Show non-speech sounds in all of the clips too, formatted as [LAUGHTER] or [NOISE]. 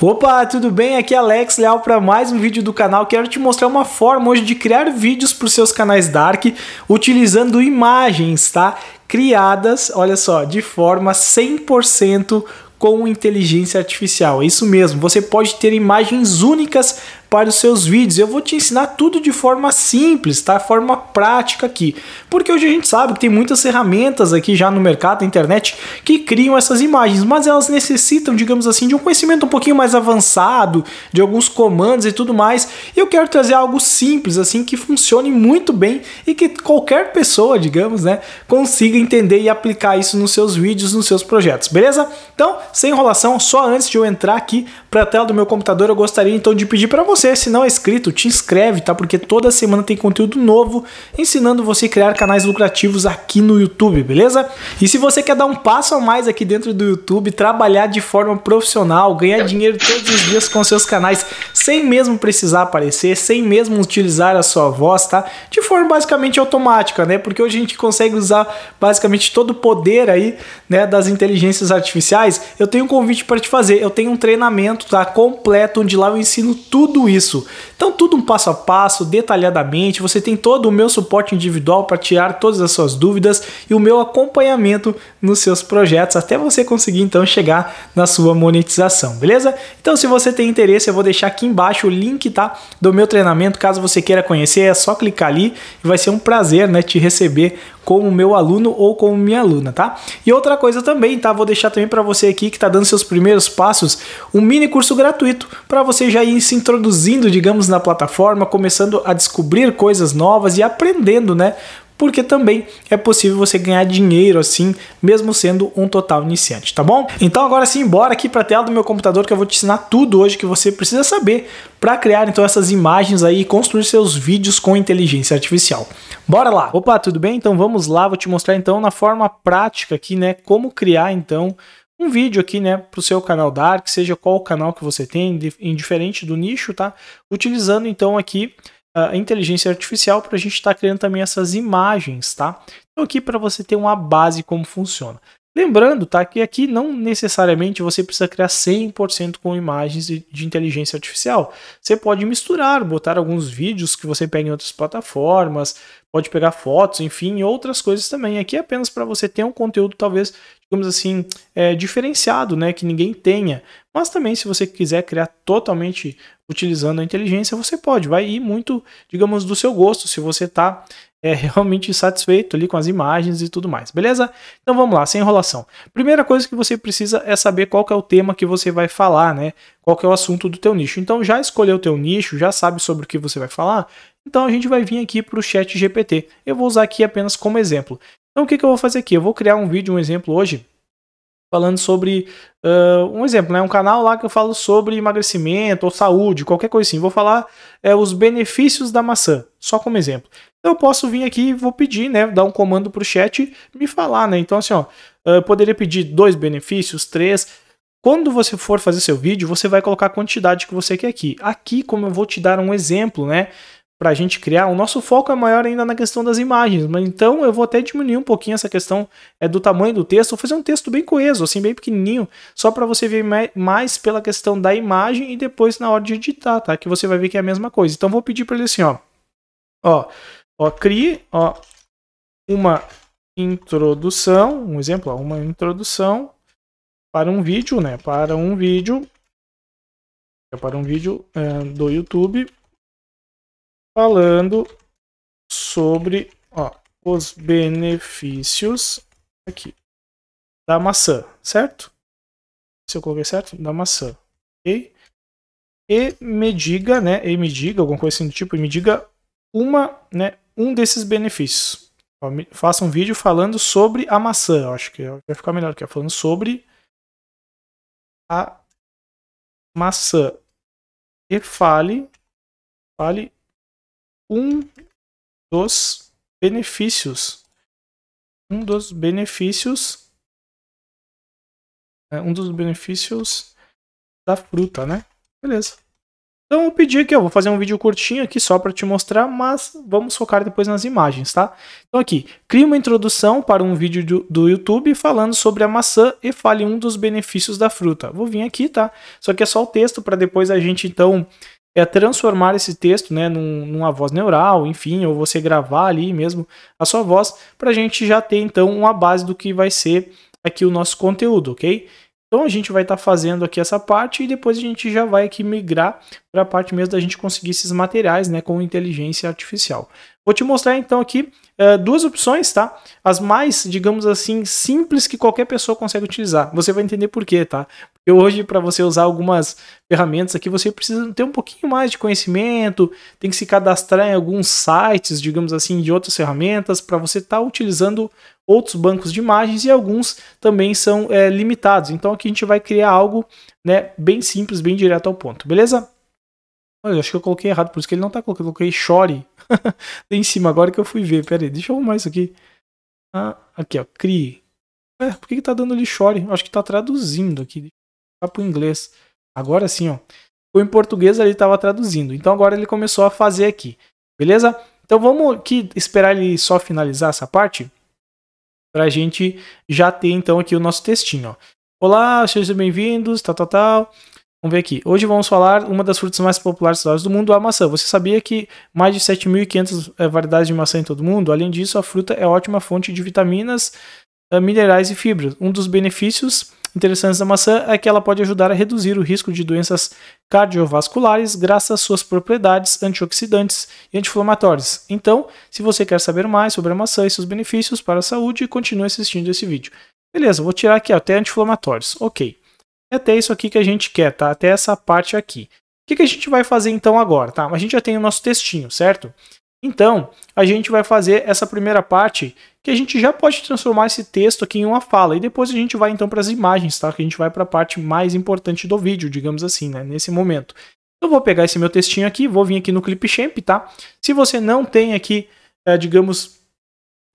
Opa, tudo bem? Aqui é Alex Leal para mais um vídeo do canal. Quero te mostrar uma forma hoje de criar vídeos para os seus canais Dark utilizando imagens, tá? Criadas, olha só, de forma 100% com inteligência artificial. É isso mesmo, você pode ter imagens únicas para os seus vídeos. Eu vou te ensinar tudo de forma simples, tá? Forma prática aqui. Porque hoje a gente sabe que tem muitas ferramentas aqui já no mercado, na internet, que criam essas imagens, mas elas necessitam, digamos assim, de um conhecimento um pouquinho mais avançado, de alguns comandos e tudo mais. eu quero trazer algo simples, assim, que funcione muito bem e que qualquer pessoa, digamos, né, consiga entender e aplicar isso nos seus vídeos, nos seus projetos, beleza? Então, sem enrolação, só antes de eu entrar aqui para a tela do meu computador, eu gostaria então de pedir para você você, se não é inscrito, te inscreve, tá? Porque toda semana tem conteúdo novo ensinando você a criar canais lucrativos aqui no YouTube, beleza? E se você quer dar um passo a mais aqui dentro do YouTube, trabalhar de forma profissional, ganhar dinheiro todos os dias com seus canais, sem mesmo precisar aparecer, sem mesmo utilizar a sua voz, tá? De forma basicamente automática, né? Porque hoje a gente consegue usar basicamente todo o poder aí, né, das inteligências artificiais. Eu tenho um convite para te fazer. Eu tenho um treinamento, tá, completo onde lá eu ensino tudo isso. Então, tudo um passo a passo, detalhadamente. Você tem todo o meu suporte individual para tirar todas as suas dúvidas e o meu acompanhamento nos seus projetos até você conseguir então chegar na sua monetização, beleza? Então, se você tem interesse, eu vou deixar aqui embaixo o link tá do meu treinamento, caso você queira conhecer, é só clicar ali e vai ser um prazer, né, te receber como meu aluno ou como minha aluna, tá? E outra coisa também, tá? Vou deixar também para você aqui que tá dando seus primeiros passos, um mini curso gratuito para você já ir se introduzindo produzindo, digamos, na plataforma, começando a descobrir coisas novas e aprendendo, né? porque também é possível você ganhar dinheiro assim, mesmo sendo um total iniciante, tá bom? Então agora sim, bora aqui para a tela do meu computador que eu vou te ensinar tudo hoje que você precisa saber para criar então essas imagens aí e construir seus vídeos com inteligência artificial. Bora lá. Opa, tudo bem? Então vamos lá, vou te mostrar então na forma prática aqui, né, como criar então um vídeo aqui, né, para o seu canal Dark, seja qual o canal que você tem, indiferente do nicho, tá? Utilizando então aqui ah, a inteligência artificial para a gente estar tá criando também essas imagens, tá? Então aqui para você ter uma base como funciona. Lembrando, tá, que aqui não necessariamente você precisa criar 100% com imagens de, de, inteligência artificial. Você pode misturar, botar alguns vídeos que você pega em outras plataformas, pode pegar fotos, enfim, outras coisas também. Aqui é apenas para você ter um conteúdo talvez digamos assim, é, diferenciado, né, que ninguém tenha. Mas também, se você quiser criar totalmente utilizando a inteligência, você pode. Vai ir muito, digamos, do seu gosto, se você está é, [LAUGHS] realmente satisfeito ali com as imagens e tudo mais, beleza? Então vamos lá, sem enrolação. Primeira coisa que você precisa é saber qual é o tema que você vai falar, né? Qual é o assunto do teu nicho. Então já escolheu o teu nicho, já sabe sobre o que você vai falar. Então a gente vai vir aqui para o Chat GPT. Eu vou usar aqui apenas como exemplo. Então o que, que eu vou fazer aqui? Eu vou criar um vídeo, um exemplo hoje, falando sobre uh, um exemplo, né? Um canal lá que eu falo sobre emagrecimento ou saúde, qualquer coisa assim. Vou falar é, os benefícios da maçã, só como exemplo. Então eu posso vir aqui e vou pedir, né? Dar um comando para o chat me falar, né? Então assim, ó, eu poderia pedir dois benefícios, três. Quando você for fazer seu vídeo, você vai colocar a quantidade que você quer aqui. Aqui, como eu vou te dar um exemplo, né? para a gente criar, o nosso foco é maior ainda na questão das imagens, mas então eu vou até diminuir um pouquinho essa questão é, do tamanho do texto, vou fazer um texto bem coeso, assim, bem pequenininho, só para você ver mais pela questão da imagem e depois na hora de editar, tá? Que você vai ver que é a mesma coisa. Então vou pedir para ele assim, ó, ó, ó, crie, ó, uma introdução, um exemplo, ó, uma introdução para um vídeo, né? Para um vídeo, é, para um vídeo é, do YouTube falando sobre ó, os benefícios aqui da maçã, certo? Se eu coloquei certo, da maçã, ok? E me diga, né? E me diga alguma coisa assim do tipo, e me diga uma, né? Um desses benefícios. Ó, me, faça um vídeo falando sobre a maçã. acho que vai ficar melhor que é falando sobre a maçã. E fale, fale um dos benefícios. Um dos benefícios. É, um dos benefícios da fruta, né? Beleza. Então eu pedi aqui, eu vou fazer um vídeo curtinho aqui só para te mostrar, mas vamos focar depois nas imagens, tá? Então aqui, crie uma introdução para um vídeo do, do YouTube falando sobre a maçã e fale um dos benefícios da fruta. Vou vir aqui, tá? Só que é só o texto para depois a gente então é transformar esse texto né, num, numa voz neural, enfim, ou você gravar ali mesmo a sua voz, para a gente já ter então uma base do que vai ser aqui o nosso conteúdo, ok? Então a gente vai estar tá fazendo aqui essa parte e depois a gente já vai aqui migrar para a parte mesmo da gente conseguir esses materiais né, com inteligência artificial. Vou te mostrar então aqui eh, duas opções, tá? As mais, digamos assim, simples que qualquer pessoa consegue utilizar. Você vai entender por quê, tá? Porque hoje, para você usar algumas ferramentas aqui, você precisa ter um pouquinho mais de conhecimento, tem que se cadastrar em alguns sites, digamos assim, de outras ferramentas, para você estar tá utilizando outros bancos de imagens e alguns também são é, limitados. Então aqui a gente vai criar algo né, bem simples, bem direto ao ponto, beleza? Olha, eu acho que eu coloquei errado, por isso que ele não tá colocando. Eu coloquei chore. [LAUGHS] em cima agora que eu fui ver. Pera aí, deixa eu arrumar isso aqui. Ah, aqui, ó. Crie. É, por que, que tá dando ele chore? Eu acho que tá traduzindo aqui. Deixa eu pro inglês. Agora sim, ó. foi em português ele estava traduzindo. Então agora ele começou a fazer aqui. Beleza? Então vamos aqui esperar ele só finalizar essa parte para a gente já ter então aqui o nosso textinho. Ó. Olá, sejam bem-vindos, tal, tal, tal. Vamos ver aqui. Hoje vamos falar uma das frutas mais populares do mundo, a maçã. Você sabia que mais de 7.500 eh, variedades de maçã em todo o mundo? Além disso, a fruta é ótima fonte de vitaminas, eh, minerais e fibras. Um dos benefícios interessantes da maçã é que ela pode ajudar a reduzir o risco de doenças cardiovasculares graças às suas propriedades antioxidantes e anti-inflamatórias. Então, se você quer saber mais sobre a maçã e seus benefícios para a saúde, continue assistindo esse vídeo. Beleza, vou tirar aqui até anti-inflamatórios. Ok. É até isso aqui que a gente quer, tá? Até essa parte aqui. O que, que a gente vai fazer então agora, tá? A gente já tem o nosso textinho, certo? Então, a gente vai fazer essa primeira parte que a gente já pode transformar esse texto aqui em uma fala e depois a gente vai então para as imagens, tá? Que a gente vai para a parte mais importante do vídeo, digamos assim, né? Nesse momento. Eu vou pegar esse meu textinho aqui, vou vir aqui no Clipchamp, tá? Se você não tem aqui, é, digamos,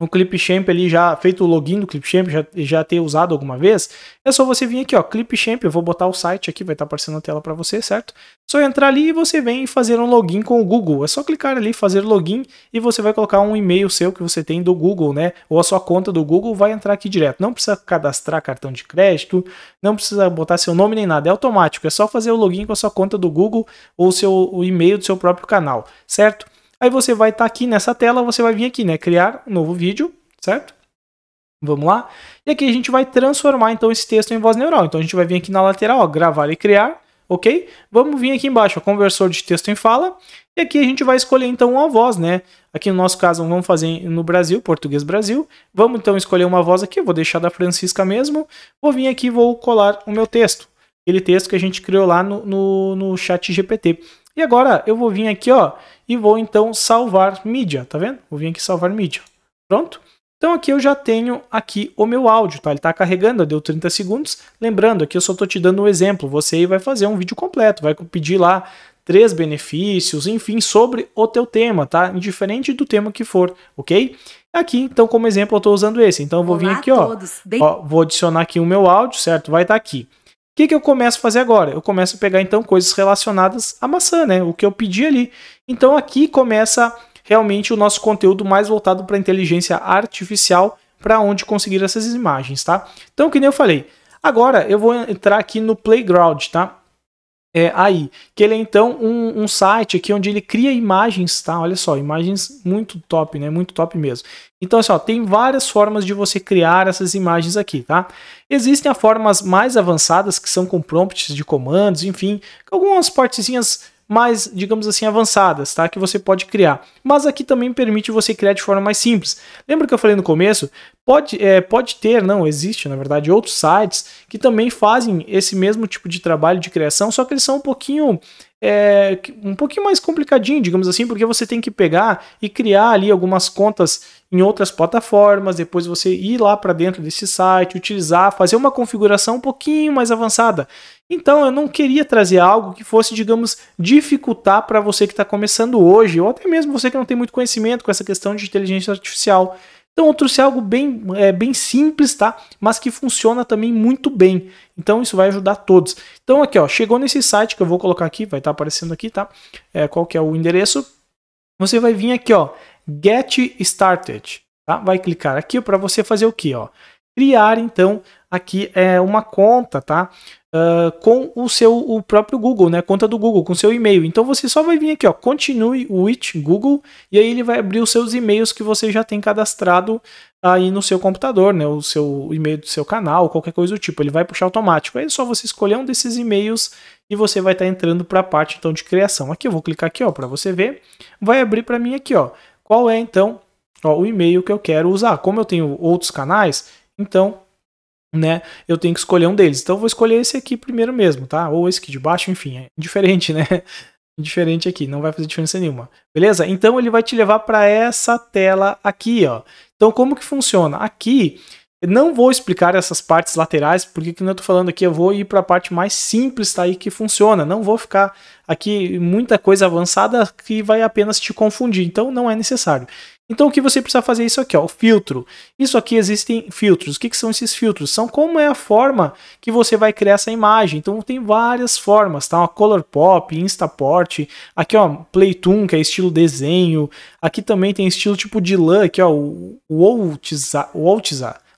no Clipchamp ali já feito o login do Clipchamp, já, já ter usado alguma vez, é só você vir aqui, ó, Clipchamp, eu vou botar o site aqui, vai estar tá aparecendo na tela para você, certo? Só entrar ali e você vem fazer um login com o Google. É só clicar ali, fazer login e você vai colocar um e-mail seu que você tem do Google, né? Ou a sua conta do Google vai entrar aqui direto. Não precisa cadastrar cartão de crédito, não precisa botar seu nome nem nada, é automático. É só fazer o login com a sua conta do Google ou seu, o e-mail do seu próprio canal, certo? Aí você vai estar tá aqui nessa tela, você vai vir aqui, né? Criar um novo vídeo, certo? Vamos lá? E aqui a gente vai transformar então esse texto em voz neural. Então a gente vai vir aqui na lateral, ó, gravar e criar, ok? Vamos vir aqui embaixo, ó, conversor de texto em fala. E aqui a gente vai escolher então uma voz, né? Aqui no nosso caso vamos fazer no Brasil, português Brasil. Vamos então escolher uma voz aqui, eu vou deixar da Francisca mesmo. Vou vir aqui e vou colar o meu texto. Aquele texto que a gente criou lá no, no, no chat GPT. E agora eu vou vir aqui, ó, e vou então salvar mídia, tá vendo? Vou vir aqui salvar mídia. Pronto? Então aqui eu já tenho aqui o meu áudio, tá? Ele está carregando, deu 30 segundos. Lembrando, aqui eu só estou te dando um exemplo. Você aí vai fazer um vídeo completo, vai pedir lá três benefícios, enfim, sobre o teu tema, tá? Indiferente do tema que for, ok? Aqui, então, como exemplo, eu estou usando esse. Então eu vou Olá vir aqui, ó, ó, Vou adicionar aqui o meu áudio, certo? Vai estar tá aqui. O que, que eu começo a fazer agora? Eu começo a pegar então coisas relacionadas à maçã, né? O que eu pedi ali. Então aqui começa realmente o nosso conteúdo mais voltado para inteligência artificial, para onde conseguir essas imagens, tá? Então, que nem eu falei, agora eu vou entrar aqui no Playground, tá? É, aí, que ele é então um, um site aqui onde ele cria imagens, tá? Olha só, imagens muito top, né? Muito top mesmo. Então, assim, ó, tem várias formas de você criar essas imagens aqui, tá? Existem as formas mais avançadas, que são com prompts de comandos, enfim, algumas partezinhas mais, digamos assim, avançadas, tá? Que você pode criar. Mas aqui também permite você criar de forma mais simples. Lembra que eu falei no começo? Pode, é, pode ter, não, existe, na verdade, outros sites que também fazem esse mesmo tipo de trabalho de criação, só que eles são um pouquinho é, um pouquinho mais complicadinho, digamos assim, porque você tem que pegar e criar ali algumas contas em outras plataformas, depois você ir lá para dentro desse site, utilizar, fazer uma configuração um pouquinho mais avançada. Então eu não queria trazer algo que fosse, digamos, dificultar para você que está começando hoje, ou até mesmo você que não tem muito conhecimento com essa questão de inteligência artificial. Então trouxe algo bem, é, bem simples, tá? Mas que funciona também muito bem. Então isso vai ajudar todos. Então aqui, ó, chegou nesse site que eu vou colocar aqui, vai estar tá aparecendo aqui, tá? É, qual que é o endereço? Você vai vir aqui, ó, Get Started, tá? Vai clicar aqui para você fazer o que, ó? Criar então aqui é uma conta, tá? uh, com o seu o próprio Google, né? Conta do Google, com seu e-mail. Então você só vai vir aqui, ó, continue with Google e aí ele vai abrir os seus e-mails que você já tem cadastrado aí no seu computador, né? O seu e-mail do seu canal, qualquer coisa do tipo. Ele vai puxar automático. Aí é só você escolher um desses e-mails e você vai estar tá entrando para a parte então de criação. Aqui eu vou clicar aqui, ó, para você ver. Vai abrir para mim aqui, ó. Qual é então ó, o e-mail que eu quero usar? Como eu tenho outros canais, então né, eu tenho que escolher um deles. Então eu vou escolher esse aqui primeiro mesmo, tá? Ou esse aqui de baixo, enfim, é diferente, [LAUGHS] né? Diferente aqui, não vai fazer diferença nenhuma. Beleza? Então ele vai te levar para essa tela aqui, ó. Então como que funciona? Aqui não vou explicar essas partes laterais, porque que eu estou falando aqui, eu vou ir para a parte mais simples tá, aí que funciona. Não vou ficar aqui muita coisa avançada que vai apenas te confundir, então não é necessário. Então o que você precisa fazer é isso aqui, ó, o filtro. Isso aqui existem filtros. O que, que são esses filtros? São como é a forma que você vai criar essa imagem. Então tem várias formas, tá? uma Color Pop, Instaport, aqui ó, Playtoon, que é estilo desenho. Aqui também tem estilo tipo de lã, aqui ó, é o Waltza,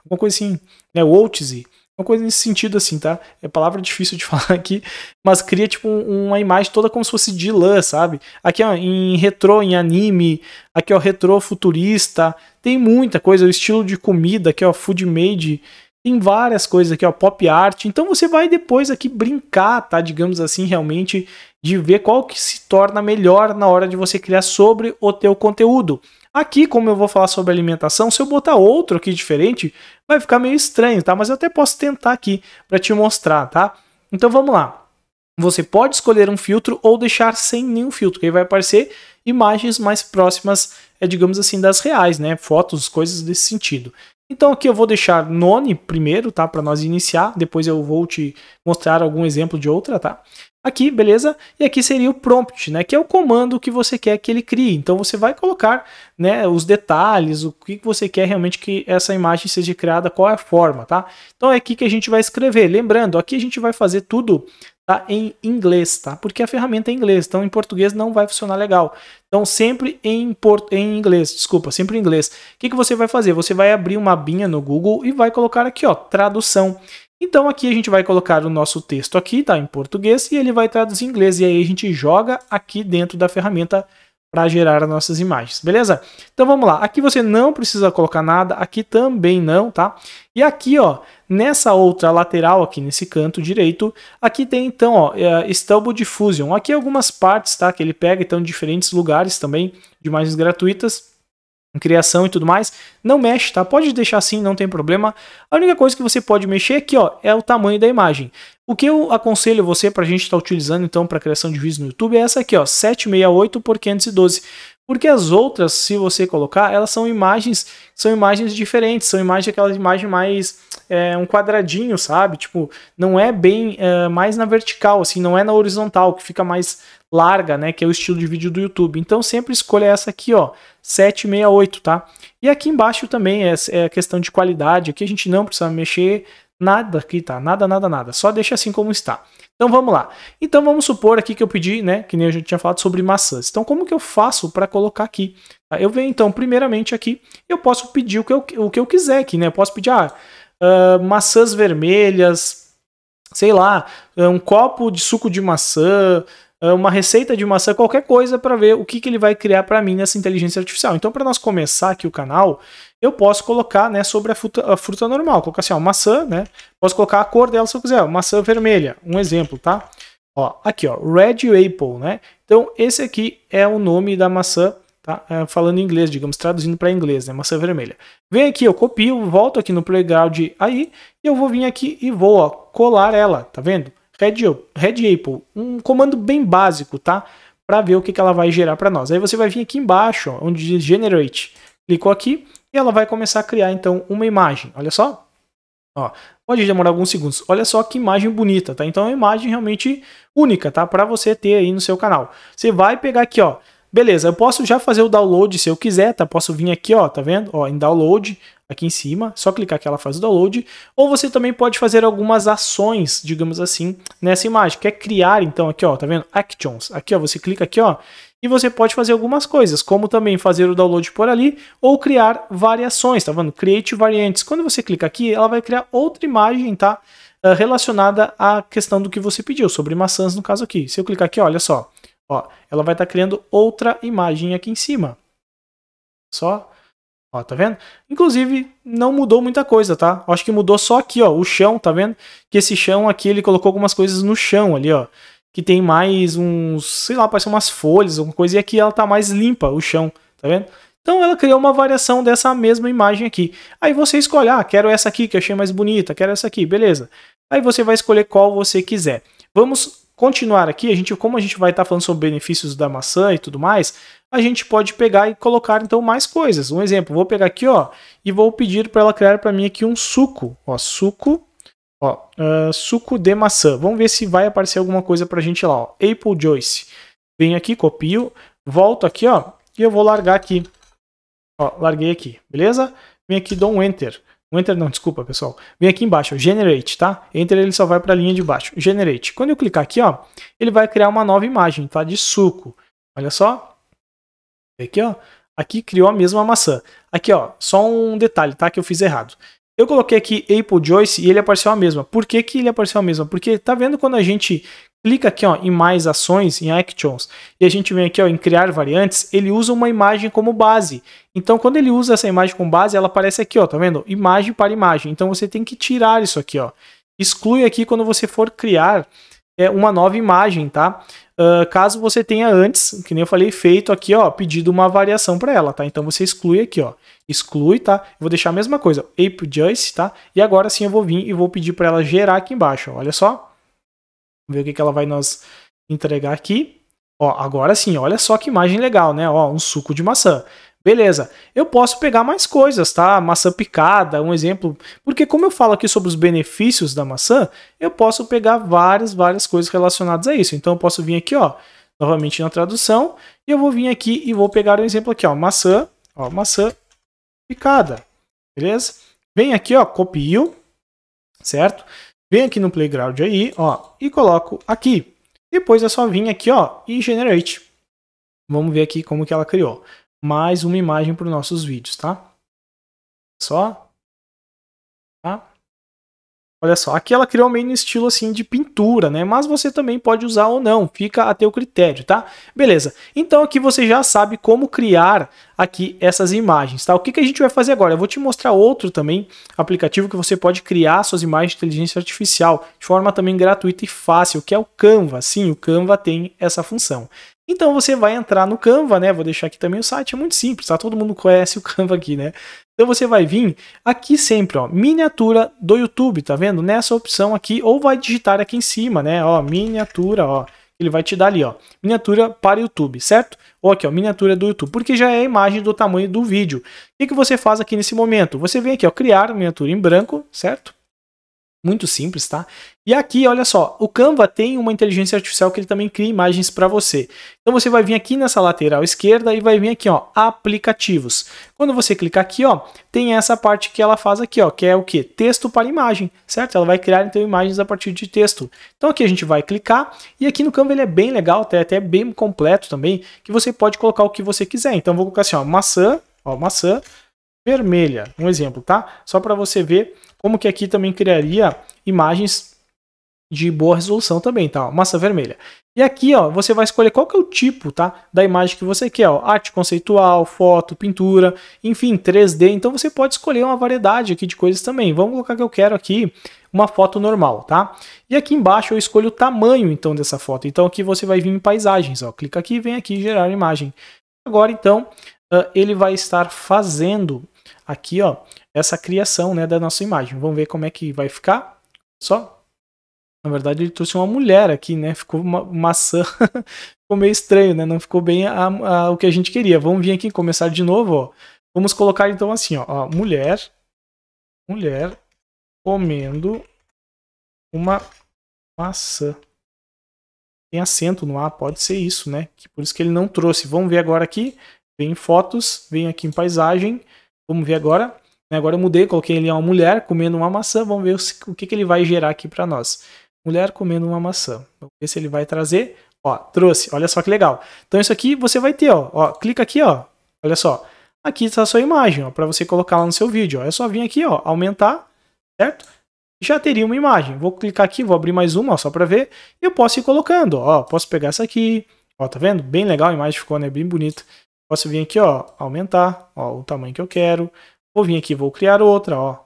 uma coisa assim, né? Wotzy. Uma coisa nesse sentido, assim, tá? É palavra difícil de [LAUGHS] falar aqui, mas cria, tipo, uma imagem toda como se fosse de lã, sabe? Aqui, ó, em retrô, em anime, aqui, ó, retrô futurista, tem muita coisa, o estilo de comida, aqui, ó, food made, tem várias coisas aqui, ó, pop art. Então você vai depois aqui brincar, tá? Digamos assim, realmente de ver qual que se torna melhor na hora de você criar sobre o teu conteúdo. Aqui, como eu vou falar sobre alimentação, se eu botar outro aqui diferente, vai ficar meio estranho, tá? Mas eu até posso tentar aqui para te mostrar, tá? Então vamos lá. Você pode escolher um filtro ou deixar sem nenhum filtro, que aí vai aparecer imagens mais próximas, é, digamos assim, das reais, né? Fotos, coisas desse sentido. Então aqui eu vou deixar none primeiro, tá? Para nós iniciar, depois eu vou te mostrar algum exemplo de outra, tá? Aqui, beleza? E aqui seria o prompt, né? Que é o comando que você quer que ele crie. Então você vai colocar né, os detalhes, o que você quer realmente que essa imagem seja criada, qual é a forma, tá? Então é aqui que a gente vai escrever. Lembrando, aqui a gente vai fazer tudo tá, em inglês, tá? Porque a ferramenta é em inglês, então em português não vai funcionar legal. Então sempre em, port... em inglês, desculpa, sempre em inglês. O que, que você vai fazer? Você vai abrir uma abinha no Google e vai colocar aqui, ó, tradução. Então aqui a gente vai colocar o nosso texto aqui, tá? Em português, e ele vai traduzir em inglês. E aí a gente joga aqui dentro da ferramenta para gerar as nossas imagens, beleza? Então vamos lá, aqui você não precisa colocar nada, aqui também não, tá? E aqui, ó, nessa outra lateral aqui, nesse canto direito, aqui tem então, ó, é, Stubble Diffusion. Aqui algumas partes, tá? Que ele pega, então, diferentes lugares também de imagens gratuitas criação e tudo mais, não mexe, tá? Pode deixar assim, não tem problema. A única coisa que você pode mexer aqui, ó, é o tamanho da imagem. O que eu aconselho você para a gente estar tá utilizando então para criação de vídeos no YouTube é essa aqui, ó, 768 por 512. Porque as outras, se você colocar, elas são imagens, são imagens diferentes, são imagens aquela imagem mais é, um quadradinho, sabe? Tipo, não é bem é, mais na vertical, assim, não é na horizontal, que fica mais larga, né? Que é o estilo de vídeo do YouTube. Então sempre escolha essa aqui, ó, 768, tá? E aqui embaixo também é, é questão de qualidade. Aqui a gente não precisa mexer nada aqui, tá? Nada, nada, nada. Só deixa assim como está. Então vamos lá. Então vamos supor aqui que eu pedi, né, que nem eu já tinha falado sobre maçãs. Então como que eu faço para colocar aqui? Tá, eu venho então primeiramente aqui, eu posso pedir o que eu, o que eu quiser aqui, né? Eu posso pedir ah, uh, maçãs vermelhas, sei lá, ah, um copo de suco de maçã, ah, uma receita de maçã, qualquer coisa, para ver o que, que ele vai criar para mim nessa inteligência artificial. Então, para nós começar aqui o canal, eu posso colocar né, sobre a fruta, a fruta normal, colocar assim, ó, maçã, né? Posso colocar a cor dela se eu quiser, maçã vermelha, um exemplo, tá? Ó, aqui, ó, Red Apple, né? Então, esse aqui é o nome da maçã, tá? É, falando em inglês, digamos, traduzindo para inglês, né? Maçã vermelha. Vem aqui, eu copio, volto aqui no playground aí, e eu vou vir aqui e vou ó, colar ela, tá vendo? Red, Red Apple, um comando bem básico, tá? Para ver o que, que ela vai gerar para nós. Aí você vai vir aqui embaixo, onde diz Generate. Clicou aqui e ela vai começar a criar então uma imagem. Olha só. Ó, pode demorar alguns segundos. Olha só que imagem bonita, tá? Então é uma imagem realmente única, tá? Para você ter aí no seu canal. Você vai pegar aqui, ó. Beleza, eu posso já fazer o download se eu quiser, tá? Posso vir aqui, ó, tá vendo? Ó, em download, aqui em cima, só clicar que ela faz o download, ou você também pode fazer algumas ações, digamos assim, nessa imagem, quer criar então aqui, ó, tá vendo? Actions. Aqui, ó, você clica aqui, ó, e você pode fazer algumas coisas, como também fazer o download por ali ou criar variações, tá vendo? Create variantes. Quando você clica aqui, ela vai criar outra imagem, tá? Ah, relacionada à questão do que você pediu, sobre maçãs no caso aqui. Se eu clicar aqui, olha só, ó, ela vai estar tá criando outra imagem aqui em cima. Só Ó, tá vendo? Inclusive, não mudou muita coisa, tá? Acho que mudou só aqui, ó, o chão, tá vendo? Que esse chão aqui, ele colocou algumas coisas no chão ali, ó. Que tem mais uns, sei lá, parece umas folhas, alguma coisa. E aqui ela tá mais limpa, o chão, tá vendo? Então ela criou uma variação dessa mesma imagem aqui. Aí você escolhe, ah, quero essa aqui que eu achei mais bonita, quero essa aqui, beleza. Aí você vai escolher qual você quiser. Vamos continuar aqui, a gente, como a gente vai estar tá falando sobre benefícios da maçã e tudo mais, a gente pode pegar e colocar então mais coisas. Um exemplo, vou pegar aqui, ó, e vou pedir para ela criar para mim aqui um suco, ó, suco, ó, uh, suco de maçã. Vamos ver se vai aparecer alguma coisa para a gente lá, ó. Apple Joyce. Venho aqui, copio, volto aqui, ó, e eu vou largar aqui. Ó, larguei aqui, beleza? Vem aqui, dou um enter. Não enter não, desculpa, pessoal. Vem aqui embaixo, generate, tá? Enter ele só vai para a linha de baixo, generate. Quando eu clicar aqui, ó, ele vai criar uma nova imagem, tá? De suco. Olha só. Aqui, ó. Aqui criou a mesma maçã. Aqui, ó, só um detalhe, tá? Que eu fiz errado. Eu coloquei aqui Apple Joyce e ele apareceu a mesma. Por que, que ele apareceu a mesma? Porque tá vendo quando a gente clica aqui ó, em mais ações, em actions, e a gente vem aqui ó, em criar variantes, ele usa uma imagem como base. Então, quando ele usa essa imagem como base, ela aparece aqui, ó, tá vendo? Imagem para imagem. Então, você tem que tirar isso aqui, ó. Exclui aqui quando você for criar é, uma nova imagem, tá? Uh, caso você tenha antes, que nem eu falei, feito aqui, ó, pedido uma variação para ela, tá? Então, você exclui aqui, ó. Exclui, tá? vou deixar a mesma coisa, ape tá? E agora sim eu vou vir e vou pedir para ela gerar aqui embaixo, ó, olha só. Vamos ver o que, que ela vai nos entregar aqui. Ó, agora sim, olha só que imagem legal, né? Ó, um suco de maçã. Beleza, eu posso pegar mais coisas, tá? Maçã picada, um exemplo. Porque como eu falo aqui sobre os benefícios da maçã, eu posso pegar várias, várias coisas relacionadas a isso. Então eu posso vir aqui, ó, novamente na tradução, e eu vou vir aqui e vou pegar um exemplo aqui, ó, maçã, ó, maçã picada. Beleza? Vem aqui, ó, copio, certo? Vem aqui no playground aí, ó, e coloco aqui. Depois é só vir aqui, ó, e generate. Vamos ver aqui como que ela criou. Mais uma imagem para os nossos vídeos, tá? Só. Tá? Olha só, aqui ela criou meio no estilo assim de pintura, né? Mas você também pode usar ou não, fica a teu critério, tá? Beleza, então aqui você já sabe como criar aqui essas imagens, tá? O que, que a gente vai fazer agora? Eu vou te mostrar outro também aplicativo que você pode criar suas imagens de inteligência artificial de forma também gratuita e fácil, que é o Canva. Sim, o Canva tem essa função. Então você vai entrar no Canva, né? Vou deixar aqui também o site, é muito simples, tá? Todo mundo conhece o Canva aqui, né? Então você vai vir aqui sempre, ó, miniatura do YouTube, tá vendo? Nessa opção aqui, ou vai digitar aqui em cima, né? Ó, miniatura, ó. Ele vai te dar ali, ó, miniatura para YouTube, certo? Ou aqui, ó, miniatura do YouTube, porque já é a imagem do tamanho do vídeo. O que, que você faz aqui nesse momento? Você vem aqui, ó, criar miniatura em branco, certo? muito simples, tá? E aqui, olha só, o Canva tem uma inteligência artificial que ele também cria imagens para você. Então você vai vir aqui nessa lateral esquerda e vai vir aqui, ó, aplicativos. Quando você clicar aqui, ó, tem essa parte que ela faz aqui, ó, que é o que? Texto para imagem, certo? Ela vai criar então imagens a partir de texto. Então aqui a gente vai clicar e aqui no Canva ele é bem legal, até tá? até bem completo também, que você pode colocar o que você quiser. Então vou colocar assim, ó, maçã, ó, maçã vermelha. Um exemplo, tá? Só para você ver como que aqui também criaria imagens de boa resolução também, tá? massa vermelha. E aqui, ó, você vai escolher qual que é o tipo, tá? Da imagem que você quer, ó, arte conceitual, foto, pintura, enfim, 3D. Então você pode escolher uma variedade aqui de coisas também. Vamos colocar que eu quero aqui uma foto normal, tá? E aqui embaixo eu escolho o tamanho, então, dessa foto. Então aqui você vai vir em paisagens, ó. Clica aqui, vem aqui gerar imagem. Agora, então, ele vai estar fazendo aqui, ó, essa criação, né, da nossa imagem. Vamos ver como é que vai ficar. Só. Na verdade, ele trouxe uma mulher aqui, né? Ficou uma maçã. [LAUGHS] ficou meio estranho, né? Não ficou bem a, a, o que a gente queria. Vamos vir aqui começar de novo, ó. Vamos colocar então assim, ó, ó mulher, mulher comendo uma maçã tem acento no A, pode ser isso, né? Que por isso que ele não trouxe. Vamos ver agora aqui. Vem em fotos, vem aqui em paisagem, Vamos ver agora. Né? Agora eu mudei, coloquei ele a uma mulher comendo uma maçã. Vamos ver o que, ele vai gerar aqui para nós. Mulher comendo uma maçã. Vamos ver se ele vai trazer. Ó, trouxe. Olha só que legal. Então isso aqui você vai ter, ó. ó clica aqui, ó. Olha só. Aqui está a sua imagem, ó, para você colocar lá no seu vídeo. Ó. É só vir aqui, ó, aumentar, certo? já teria uma imagem. Vou clicar aqui, vou abrir mais uma ó, só para ver. Eu posso ir colocando. Ó, posso pegar essa aqui. Ó, tá vendo? Bem legal a imagem ficou, né? Bem bonito. Posso vir aqui, ó, aumentar, ó, o tamanho que eu quero. Vou vir aqui, vou criar outra, ó.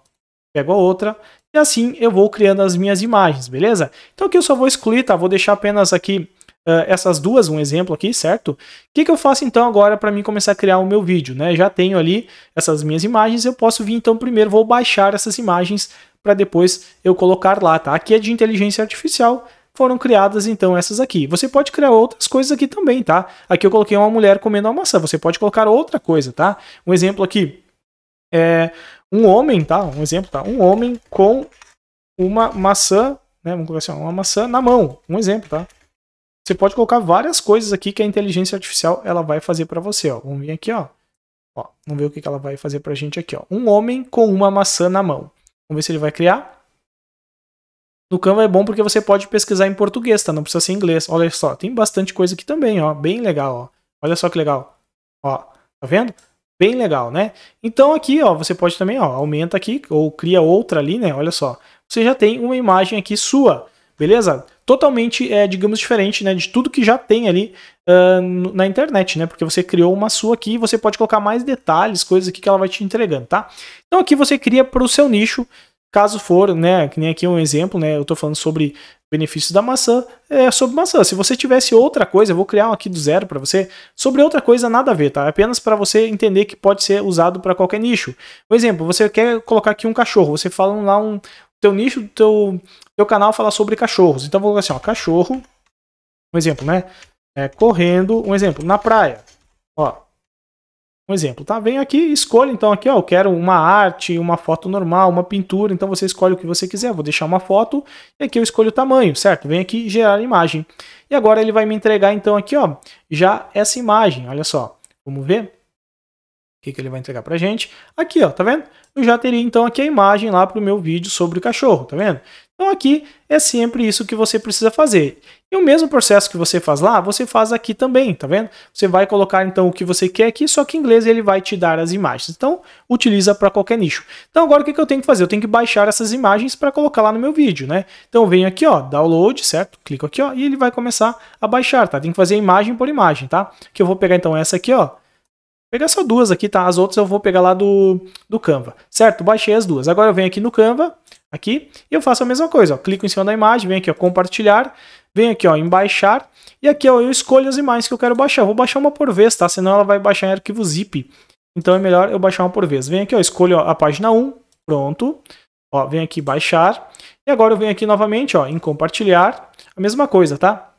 Pego a outra e assim eu vou criando as minhas imagens, beleza? Então aqui eu só vou excluir, tá? Vou deixar apenas aqui uh, essas duas, um exemplo aqui, certo? O que, que eu faço então agora para mim começar a criar o meu vídeo, né? Já tenho ali essas minhas imagens, eu posso vir então primeiro, vou baixar essas imagens para depois eu colocar lá, tá? Aqui é de inteligência artificial, foram criadas então essas aqui. Você pode criar outras coisas aqui também, tá? Aqui eu coloquei uma mulher comendo uma maçã, você pode colocar outra coisa, tá? Um exemplo aqui é um homem, tá? Um exemplo, tá? Um homem com uma maçã, né? Vamos colocar assim, uma maçã na mão, um exemplo, tá? Você pode colocar várias coisas aqui que a inteligência artificial ela vai fazer para você, ó. Vamos vir aqui, ó. ó. Vamos ver o que ela vai fazer pra gente aqui, ó. Um homem com uma maçã na mão. Vamos ver se ele vai criar. No Canva é bom porque você pode pesquisar em português, tá? Não precisa ser em inglês. Olha só, tem bastante coisa aqui também, ó. Bem legal, ó. Olha só que legal. Ó, tá vendo? Bem legal, né? Então aqui, ó, você pode também, ó, aumenta aqui ou cria outra ali, né? Olha só. Você já tem uma imagem aqui sua, beleza? Totalmente, é, digamos, diferente, né, de tudo que já tem ali uh, na internet, né? Porque você criou uma sua aqui e você pode colocar mais detalhes, coisas aqui que ela vai te entregando, tá? Então aqui você cria para o seu nicho, Caso for, né, que nem aqui um exemplo, né, eu estou falando sobre benefícios da maçã, é sobre maçã. Se você tivesse outra coisa, eu vou criar um aqui do zero para você, sobre outra coisa nada a ver, tá? É apenas para você entender que pode ser usado para qualquer nicho. Por exemplo, você quer colocar aqui um cachorro, você fala lá um teu nicho do teu, teu canal fala sobre cachorros. Então vou colocar assim, ó, cachorro, um exemplo, né? É, correndo, um exemplo, na praia. Ó, um exemplo, tá? Vem aqui, escolha então aqui, ó, eu quero uma arte, uma foto normal, uma pintura, então você escolhe o que você quiser. vou deixar uma foto e aqui eu escolho o tamanho, certo? Vem aqui gerar imagem. E agora ele vai me entregar então aqui, ó, já essa imagem, olha só. Vamos ver? O que, que ele vai entregar pra gente? Aqui, ó, tá vendo? Eu já teria então aqui a imagem lá para o meu vídeo sobre o cachorro, tá vendo? Então aqui é sempre isso que você precisa fazer. E o mesmo processo que você faz lá, você faz aqui também, tá vendo? Você vai colocar então o que você quer aqui, só que em inglês ele vai te dar as imagens. Então utiliza para qualquer nicho. Então agora o que, eu tenho que fazer? Eu tenho que baixar essas imagens para colocar lá no meu vídeo, né? Então venho aqui, ó, download, certo? Clico aqui, ó, e ele vai começar a baixar, tá? Tem que fazer imagem por imagem, tá? Que eu vou pegar então essa aqui, ó, pegar só duas aqui, tá? As outras eu vou pegar lá do, do Canva, certo? Baixei as duas. Agora eu venho aqui no Canva, aqui. E eu faço a mesma coisa, ó, clico em cima da imagem, venho aqui, ó, compartilhar, venho aqui ó, em baixar, e aqui ó, eu escolho as imagens que eu quero baixar. vou baixar uma por vez, tá? Senão ela vai baixar em arquivo zip. Então é melhor eu baixar uma por vez. Venho aqui, ó, escolho ó, a página 1, pronto. Ó, venho aqui baixar. E agora eu venho aqui novamente ó, em compartilhar, a mesma coisa, tá?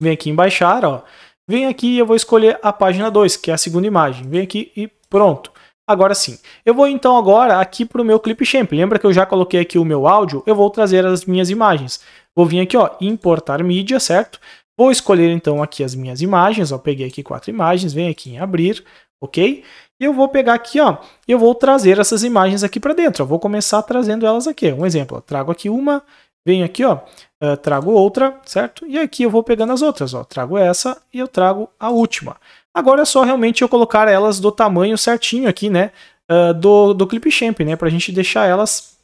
Venho aqui em baixar, ó. Venho aqui e eu vou escolher a página 2, que é a segunda imagem. Venho aqui e pronto. Agora sim, eu vou então agora aqui para o meu Clipchamp. Lembra que eu já coloquei aqui o meu áudio? Eu vou trazer as minhas imagens. Vou vir aqui, ó, importar mídia, certo? Vou escolher então aqui as minhas imagens, ó, peguei aqui quatro imagens, vem aqui em abrir, ok? E eu vou pegar aqui, ó, eu vou trazer essas imagens aqui para dentro, ó, vou começar trazendo elas aqui. Um exemplo, ó, trago aqui uma, venho aqui, ó, uh, trago outra, certo? E aqui eu vou pegando as outras, ó, trago essa e eu trago a última. Agora é só realmente eu colocar elas do tamanho certinho aqui, né? Uh, do, do Clipchamp, né? Pra gente deixar elas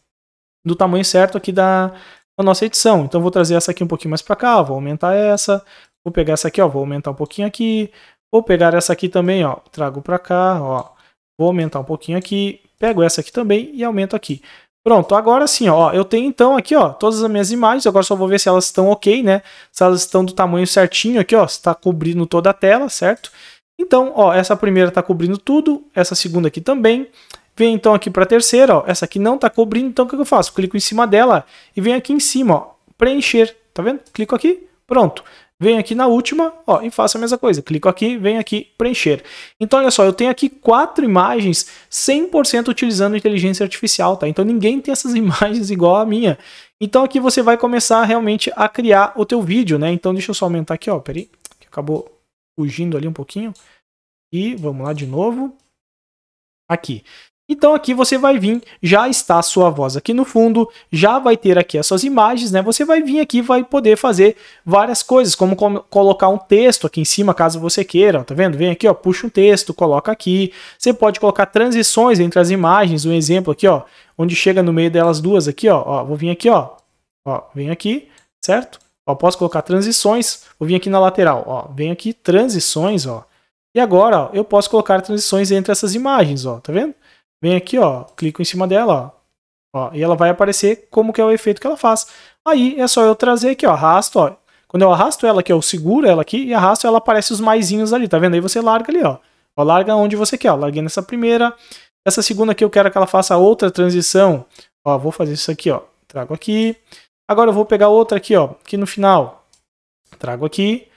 do tamanho certo aqui da, da nossa edição. Então vou trazer essa aqui um pouquinho mais para cá, vou aumentar essa, vou pegar essa aqui, ó, vou aumentar um pouquinho aqui, vou pegar essa aqui também, ó, trago para cá, ó, vou aumentar um pouquinho aqui, pego essa aqui também e aumento aqui. Pronto, agora sim, ó, eu tenho então aqui, ó, todas as minhas imagens, agora só vou ver se elas estão ok, né? Se elas estão do tamanho certinho aqui, ó, está cobrindo toda a tela, certo? Então, ó, essa primeira está cobrindo tudo, essa segunda aqui também. Vem então aqui para a terceira, ó, essa aqui não está cobrindo, então o que eu faço? Clico em cima dela e venho aqui em cima, ó, preencher, tá vendo? Clico aqui, pronto. Venho aqui na última ó, e faço a mesma coisa. Clico aqui, venho aqui, preencher. Então, olha só, eu tenho aqui quatro imagens 100% utilizando inteligência artificial, tá? Então, ninguém tem essas [LAUGHS] imagens igual a minha. Então, aqui você vai começar realmente a criar o teu vídeo, né? Então, deixa eu só aumentar aqui, ó, peraí, que acabou fugindo ali um pouquinho. E vamos lá de novo. Aqui. Então aqui você vai vir, já está a sua voz aqui no fundo, já vai ter aqui as suas imagens, né? Você vai vir aqui vai poder fazer várias coisas, como co colocar um texto aqui em cima, caso você queira, ó, tá vendo? Vem aqui, ó, puxa um texto, coloca aqui. Você pode colocar transições entre as imagens, um exemplo aqui, ó, onde chega no meio delas duas aqui, ó, ó vou vir aqui, ó, ó, vem aqui, certo? Eu posso colocar transições, vou vir aqui na lateral, ó, aqui, transições, ó. E agora, ó, eu posso colocar transições entre essas imagens, ó, tá vendo? Vem aqui, ó, clico em cima dela, ó, ó, e ela vai aparecer como que é o efeito que ela faz. Aí é só eu trazer aqui, ó, arrasto, ó. Quando eu arrasto ela aqui, eu seguro ela aqui e arrasto, ela aparece os maisinhos ali, tá vendo? Aí você larga ali, ó. ó larga onde você quer, ó. Larguei nessa primeira. Essa segunda aqui eu quero que ela faça outra transição. Ó, vou fazer isso aqui, ó. Trago aqui. Agora eu vou pegar outra aqui, ó, aqui no final. Trago aqui.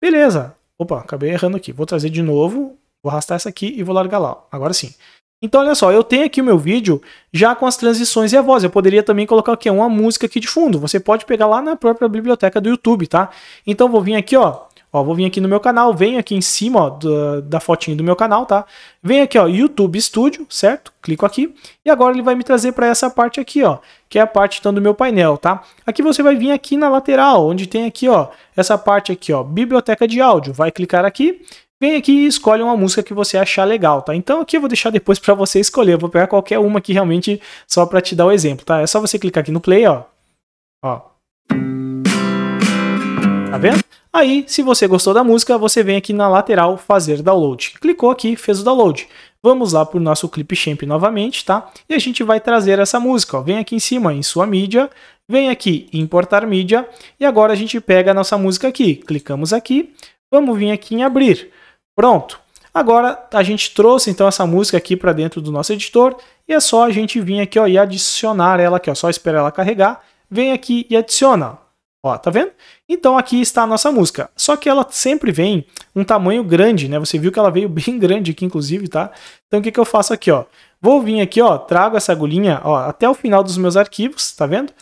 Beleza. Opa, acabei errando aqui. Vou trazer de novo. Vou arrastar essa aqui e vou largar lá. Agora sim. Então, olha só, eu tenho aqui o meu vídeo já com as transições e a voz. Eu poderia também colocar aqui uma música aqui de fundo. Você pode pegar lá na própria biblioteca do YouTube, tá? Então, vou vir aqui, ó, Ó, vou vir aqui no meu canal, vem aqui em cima ó, da, da fotinha do meu canal, tá? Vem aqui, ó, YouTube Studio, certo? Clico aqui e agora ele vai me trazer para essa parte aqui, ó, que é a parte então do meu painel, tá? Aqui você vai vir aqui na lateral, onde tem aqui, ó, essa parte aqui, ó, biblioteca de áudio. Vai clicar aqui vem aqui e escolhe uma música que você achar legal, tá? Então aqui eu vou deixar depois para você escolher, eu vou pegar qualquer uma aqui realmente só para te dar o exemplo, tá? É só você clicar aqui no play, ó. Ó tá vendo? Aí, se você gostou da música, você vem aqui na lateral fazer download. Clicou aqui, fez o download. Vamos lá para o nosso Clipchamp novamente, tá? E a gente vai trazer essa música. Ó. Vem aqui em cima, em sua mídia. Vem aqui, importar mídia. E agora a gente pega a nossa música aqui. Clicamos aqui. Vamos vir aqui em abrir. Pronto. Agora a gente trouxe então essa música aqui para dentro do nosso editor. E é só a gente vir aqui ó, e adicionar ela aqui. Ó. Só esperar ela carregar. Vem aqui e adiciona. Ó, tá vendo? Então aqui está a nossa música. Só que ela sempre vem um tamanho grande, né? Você viu que ela veio [LAUGHS] bem grande aqui, inclusive, tá? Então o que, que eu faço aqui, ó? Vou vir aqui, ó, trago essa agulhinha, ó, até o final dos meus arquivos, tá vendo?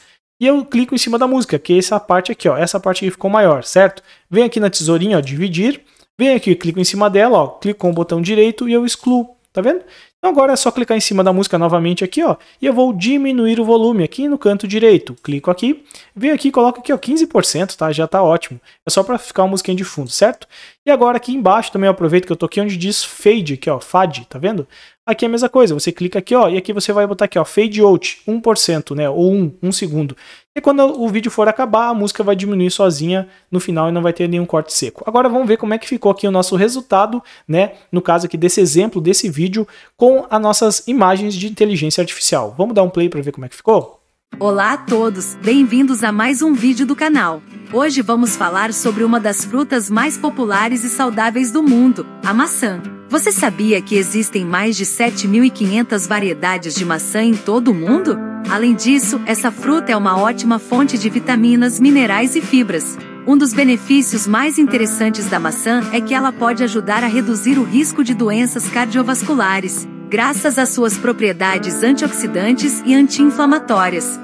E eu clico em cima da música, que é essa parte aqui, ó. Essa parte aqui ficou maior, certo? Vem aqui na tesourinha, ó, dividir. Venho aqui, clico em cima dela, ó, clico com o botão direito e eu excluo tá vendo? Então agora é só clicar em cima da música novamente aqui, ó, e eu vou diminuir o volume aqui no canto direito. Clico aqui, venho aqui e coloco aqui, ó, 15%, tá? Já tá ótimo. É só para ficar uma musiquinha de fundo, certo? E agora aqui embaixo também eu aproveito que eu tô aqui onde diz fade, aqui, ó, fade, tá vendo? Aqui é a mesma coisa, você clica aqui, ó, e aqui você vai botar aqui, ó, fade out, 1%, né, ou 1, 1 segundo. E quando o vídeo for acabar, a música vai diminuir sozinha no final e não vai ter nenhum corte seco. Agora vamos ver como é que ficou aqui o nosso resultado, né, no caso aqui desse exemplo, desse vídeo, com as nossas imagens de inteligência artificial. Vamos dar um play para ver como é que ficou? Olá a todos, bem-vindos a mais um vídeo do canal. Hoje vamos falar sobre uma das frutas mais populares e saudáveis do mundo, a maçã. Você sabia que existem mais de 7.500 variedades de maçã em todo o mundo? Além disso, essa fruta é uma ótima fonte de vitaminas, minerais e fibras. Um dos benefícios mais interessantes da maçã é que ela pode ajudar a reduzir o risco de doenças cardiovasculares, graças às suas propriedades antioxidantes e anti-inflamatórias.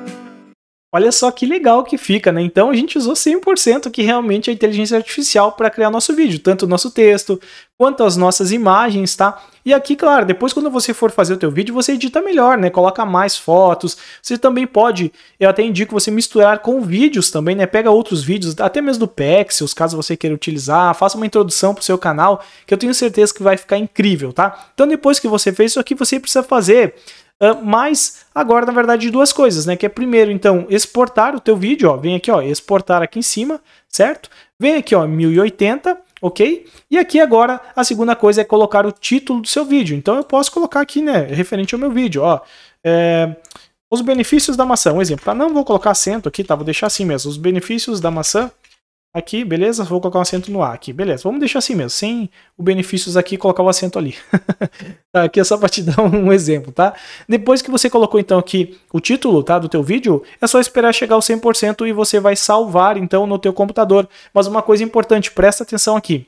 Olha só que legal que fica, né? Então a gente usou 100% que realmente a é inteligência artificial para criar nosso vídeo, tanto o nosso texto quanto as nossas imagens, tá? E aqui, claro, depois quando você for fazer o teu vídeo, você edita melhor, né? Coloca mais fotos. Você também pode, eu até indico você misturar com vídeos também, né? Pega outros vídeos, até mesmo do Pexels, caso você queira utilizar, faça uma introdução para o seu canal, que eu tenho certeza que vai ficar incrível, tá? Então depois que você fez isso aqui, você precisa fazer ah, mas agora, na verdade, duas coisas, né? Que é primeiro, então, exportar o teu vídeo, ó, vem aqui, ó, exportar aqui em cima, certo? Vem aqui, ó, 1080, ok? E aqui agora, a segunda coisa é colocar o título do seu vídeo. Então, eu posso colocar aqui, né, referente ao meu vídeo, ó, é, os benefícios da maçã, um exemplo, tá? Não vou colocar acento aqui, tá? Vou deixar assim mesmo, os benefícios da maçã, aqui, beleza? Vou colocar um acento no A aqui, beleza. Vamos deixar assim mesmo, sem o benefícios aqui, colocar o um acento ali. [LAUGHS] aqui é só para te dar [LAUGHS] um exemplo, tá? Depois que você colocou então aqui o título, tá, do teu vídeo, é só esperar chegar ao 100% e você vai salvar então no teu computador. Mas uma coisa importante, presta atenção aqui.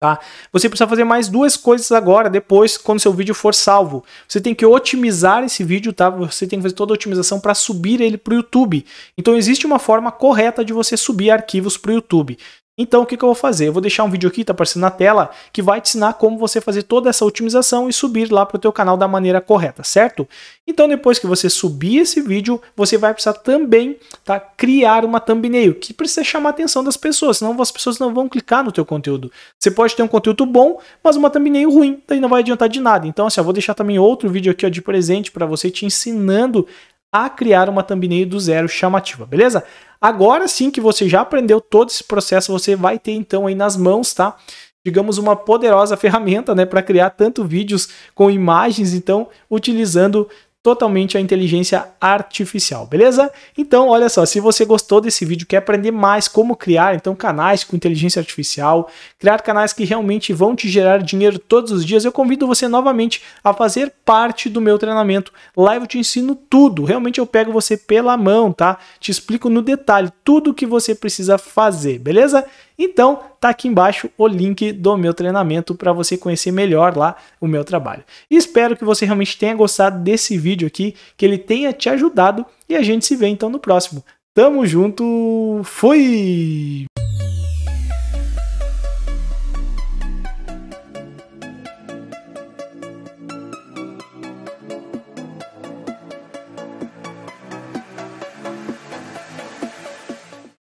Tá? Você precisa fazer mais duas coisas agora, depois, quando seu vídeo for salvo. Você tem que otimizar esse vídeo, tá? Você tem que fazer toda a otimização para subir ele para o YouTube. Então existe uma forma correta de você subir arquivos para o YouTube. Então o que, que eu vou fazer? Eu vou deixar um vídeo aqui, tá aparecendo na tela, que vai te ensinar como você fazer toda essa otimização e subir lá para o teu canal da maneira correta, certo? Então depois que você subir esse vídeo, você vai precisar também tá, criar uma thumbnail, que precisa chamar a atenção das pessoas, senão as pessoas não vão clicar no teu conteúdo. Você pode ter um conteúdo bom, mas uma thumbnail ruim, daí não vai adiantar de nada. Então assim, eu vou deixar também outro vídeo aqui ó, de presente para você te ensinando a criar uma thumbnail do zero chamativa, beleza? Agora sim que você já aprendeu todo esse processo, você vai ter então aí nas mãos, tá? Digamos uma poderosa ferramenta, né, para criar tanto vídeos com imagens, então utilizando totalmente à inteligência artificial, beleza? Então, olha só, se você gostou desse vídeo, quer aprender mais como criar então canais com inteligência artificial, criar canais que realmente vão te gerar dinheiro todos os dias, eu convido você novamente a fazer parte do meu treinamento. Lá eu te ensino tudo, realmente eu pego você pela mão, tá? Te explico no detalhe tudo o que você precisa fazer, beleza? Então, tá aqui embaixo o link do meu treinamento para você conhecer melhor lá o meu trabalho. E espero que você realmente tenha gostado desse vídeo aqui, que ele tenha te ajudado e a gente se vê então no próximo. Tamo junto, fui!